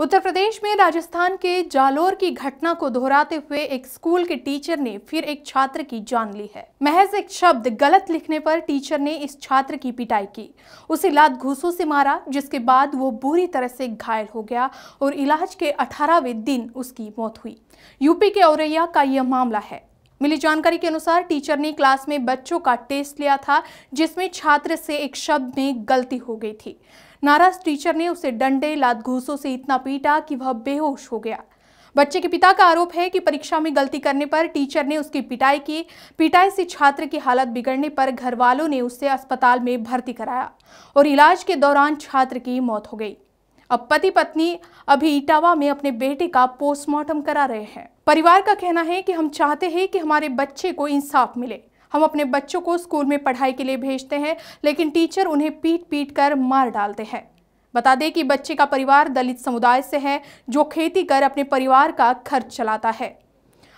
उत्तर प्रदेश में राजस्थान के जालोर की घटना को दोहराते हुए एक स्कूल के टीचर ने फिर एक छात्र की जान ली है महज एक शब्द गलत लिखने पर टीचर ने इस छात्र की पिटाई की उसे लात घूसों से मारा जिसके बाद वो बुरी तरह से घायल हो गया और इलाज के अठारहवें दिन उसकी मौत हुई यूपी के औरैया का यह मामला है मिली जानकारी के अनुसार टीचर ने क्लास में बच्चों का टेस्ट लिया था जिसमें छात्र से एक शब्द में गलती हो गई थी नाराज टीचर ने उसे डंडे लात घूसों से इतना पीटा कि वह बेहोश हो गया बच्चे के पिता का आरोप है कि परीक्षा में गलती करने पर टीचर ने उसकी पिटाई की पिटाई से छात्र की हालत बिगड़ने पर घर वालों ने उसे अस्पताल में भर्ती कराया और इलाज के दौरान छात्र की मौत हो गई अब पति पत्नी अभी इटावा में अपने बेटे का पोस्टमार्टम करा रहे हैं परिवार का कहना है कि हम चाहते हैं कि हमारे बच्चे को इंसाफ मिले हम अपने बच्चों को स्कूल में पढ़ाई के लिए भेजते हैं लेकिन टीचर उन्हें पीट पीट कर मार डालते हैं बता दें कि बच्चे का परिवार दलित समुदाय से है जो खेती कर अपने परिवार का खर्च चलाता है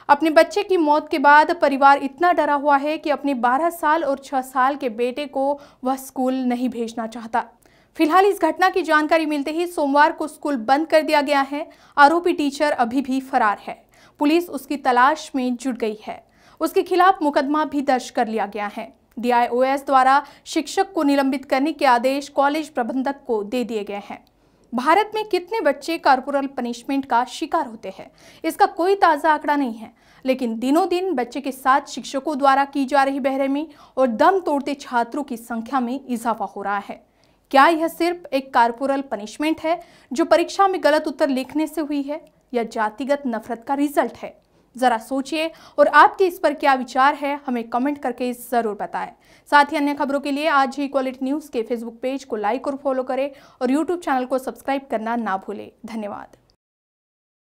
अपने बच्चे की मौत के बाद परिवार इतना डरा हुआ है कि अपने 12 साल और 6 साल के बेटे को वह स्कूल नहीं भेजना चाहता फिलहाल इस घटना की जानकारी मिलते ही सोमवार को स्कूल बंद कर दिया गया है आरोपी टीचर अभी भी फरार है पुलिस उसकी तलाश में जुट गई है उसके खिलाफ मुकदमा भी दर्ज कर लिया गया है डीआईओएस द्वारा शिक्षक को निलंबित करने के आदेश कॉलेज प्रबंधक को दे दिए गए हैं भारत में कितने बच्चे कार्पोरल पनिशमेंट का शिकार होते हैं इसका कोई ताज़ा आंकड़ा नहीं है लेकिन दिनों दिन बच्चे के साथ शिक्षकों द्वारा की जा रही बहरहमी और दम तोड़ते छात्रों की संख्या में इजाफा हो रहा है क्या यह सिर्फ एक कारपोरल पनिशमेंट है जो परीक्षा में गलत उत्तर लिखने से हुई है या जातिगत नफरत का रिजल्ट है ज़रा सोचिए और आपके इस पर क्या विचार है हमें कमेंट करके ज़रूर बताएं साथ ही अन्य खबरों के लिए आज ही इक्वालिटी न्यूज़ के फेसबुक पेज को लाइक और फॉलो करें और यूट्यूब चैनल को सब्सक्राइब करना ना भूलें धन्यवाद